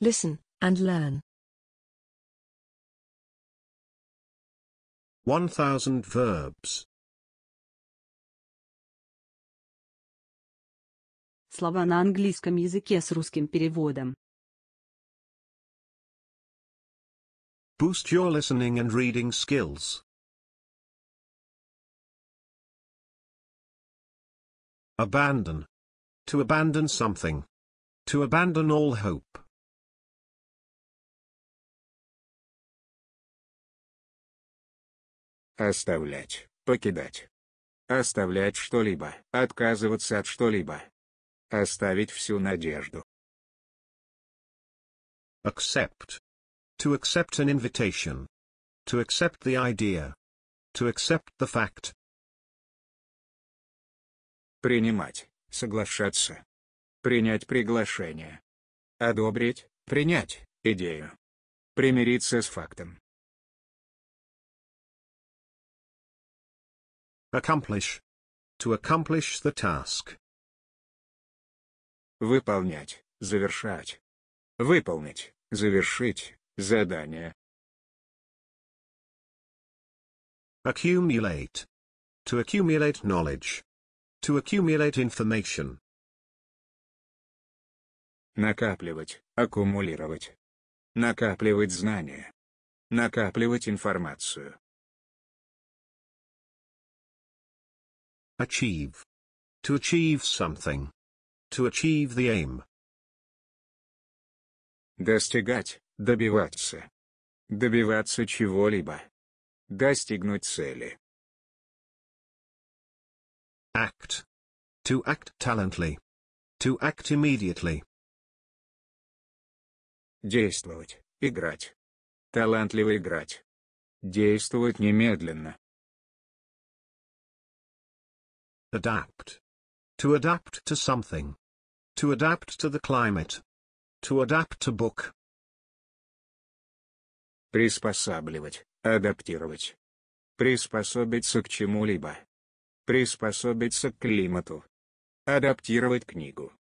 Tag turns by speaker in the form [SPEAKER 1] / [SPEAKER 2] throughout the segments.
[SPEAKER 1] Listen and learn. 1000 verbs. Слова на английском языке с русским переводом. Boost your listening and reading skills. Abandon. To abandon something. To abandon all hope. Оставлять, покидать. Оставлять что-либо, отказываться
[SPEAKER 2] от что-либо. Оставить всю надежду.
[SPEAKER 1] Accept. To accept an invitation. To accept the idea. To accept the fact. Принимать, соглашаться. Принять приглашение. Одобрить, принять, идею. Примириться с фактом. Accomplish. To accomplish the task. Выполнять, завершать. Выполнить, завершить, задание. Accumulate. To accumulate knowledge. To accumulate information. Накапливать,
[SPEAKER 2] аккумулировать.
[SPEAKER 1] Накапливать знания. Накапливать информацию. Achieve. To achieve something. To achieve the aim. Достигать, добиваться. Добиваться чего-либо. Достигнуть цели. Act. To act talently. To act immediately. Действовать, играть. Талантливо играть. Действовать немедленно. Adapt. To adapt to something. To adapt to the climate. To adapt to
[SPEAKER 2] book. Приспосабливать, адаптировать.
[SPEAKER 1] Приспособиться к чему-либо. Приспособиться к климату. Адаптировать книгу.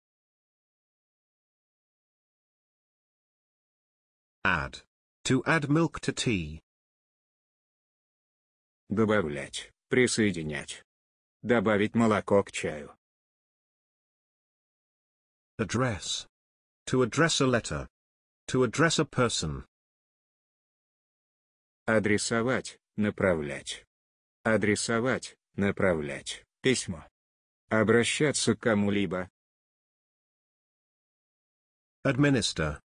[SPEAKER 1] Add. To add milk to tea. Добавлять, присоединять. Добавить молоко к чаю. Address. To address a letter. To address a person. Адресовать,
[SPEAKER 2] направлять. Адресовать, направлять. Письмо. Обращаться к кому-либо. Administer.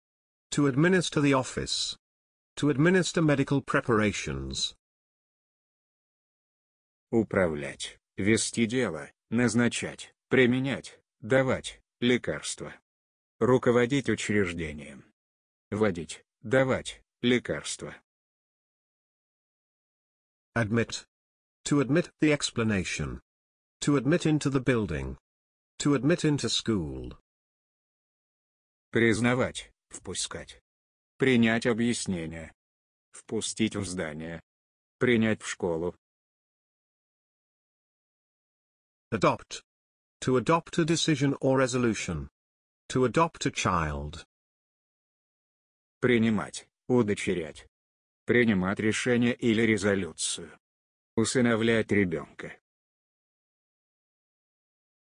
[SPEAKER 2] To administer the office. To administer medical preparations. Управлять. вести дело, назначать, применять, давать, лекарства. Руководить учреждением.
[SPEAKER 1] Вводить, давать, лекарства. Admit. To admit the explanation. To admit into the building.
[SPEAKER 2] To admit into school. Признавать, впускать.
[SPEAKER 1] Принять объяснение. Впустить в здание. Принять в школу. Adopt. To adopt a decision or resolution. To adopt a child. Принимать, удочерять. Принимать решение или резолюцию. Усыновлять ребенка.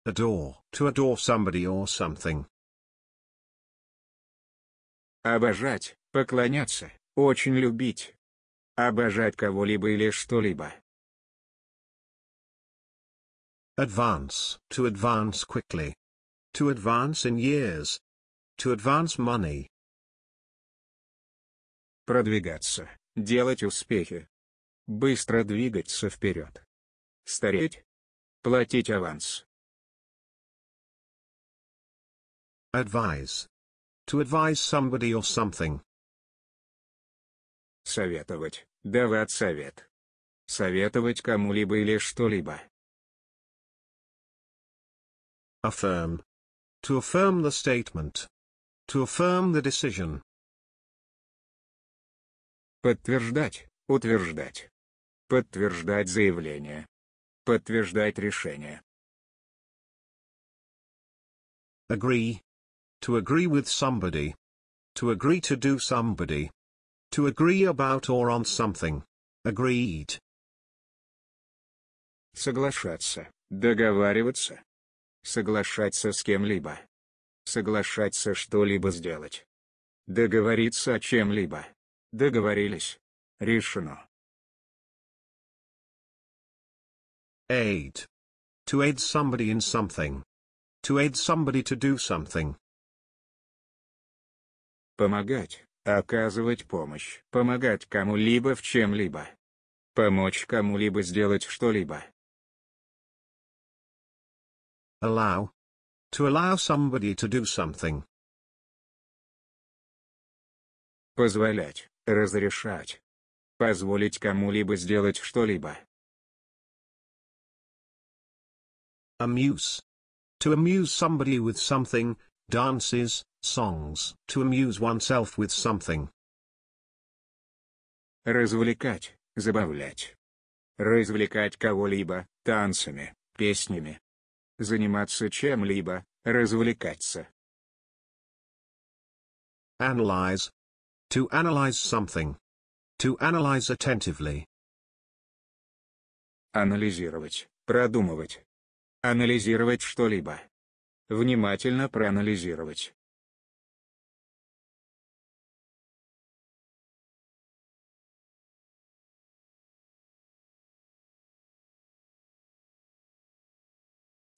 [SPEAKER 1] Adore, to adore somebody or something.
[SPEAKER 2] Обожать, поклоняться, очень любить. Обожать кого-либо или
[SPEAKER 1] что-либо. Advance. To advance quickly. To advance in years. To advance money. Продвигаться. Делать успехи. Быстро двигаться вперед. Стареть. Платить аванс. Advise. To advise somebody or something. Советовать. Давать совет. Советовать кому-либо или что-либо. Affirm. To affirm the statement. To affirm the decision. Подтверждать, утверждать. Подтверждать заявление. Подтверждать решение. Agree. To agree with somebody. To
[SPEAKER 2] agree to do somebody. To agree about or on something. Agreed. Соглашаться, договариваться, соглашаться с кем-либо. Соглашаться что-либо сделать.
[SPEAKER 1] Договориться о чем-либо. Договорились. Решено. 8. To aid somebody in something. To aid somebody to do something.
[SPEAKER 2] Помогать, оказывать помощь, помогать кому-либо в чем-либо. Помочь
[SPEAKER 1] кому-либо сделать что-либо. Allow. To allow somebody to do something. Позволять, разрешать. Позволить кому-либо сделать что-либо. Amuse.
[SPEAKER 2] To amuse somebody with something, dances, songs, to amuse oneself with something. Развлекать, забавлять. Развлекать кого-либо, танцами, песнями, заниматься
[SPEAKER 1] чем-либо, развлекаться. Analyze. To analyze something. To analyze attentively. Анализировать, продумывать. Анализировать что-либо. Внимательно проанализировать.